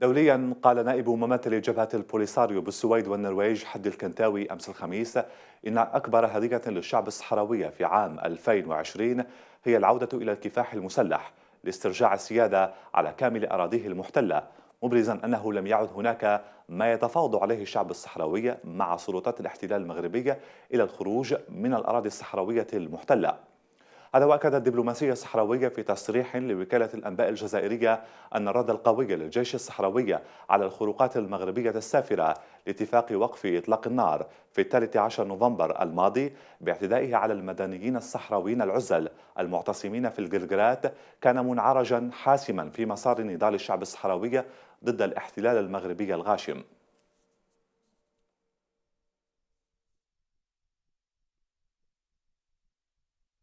دوليا قال نائب ممثل جبهة البوليساريو بالسويد والنرويج حد الكنتاوي أمس الخميس إن أكبر هدية للشعب الصحراوي في عام 2020 هي العودة إلى الكفاح المسلح لاسترجاع السيادة على كامل أراضيه المحتلة مبرزا أنه لم يعد هناك ما يتفاوض عليه الشعب الصحراوي مع سلطات الاحتلال المغربية إلى الخروج من الأراضي الصحراوية المحتلة هذا وأكد الدبلوماسية الصحراوية في تصريح لوكالة الأنباء الجزائرية أن الرد القوي للجيش الصحراوي على الخروقات المغربية السافرة لاتفاق وقف إطلاق النار في 13 نوفمبر الماضي باعتدائه على المدنيين الصحراويين العزل المعتصمين في الجرجرات كان منعرجا حاسما في مسار نضال الشعب الصحراوي ضد الاحتلال المغربي الغاشم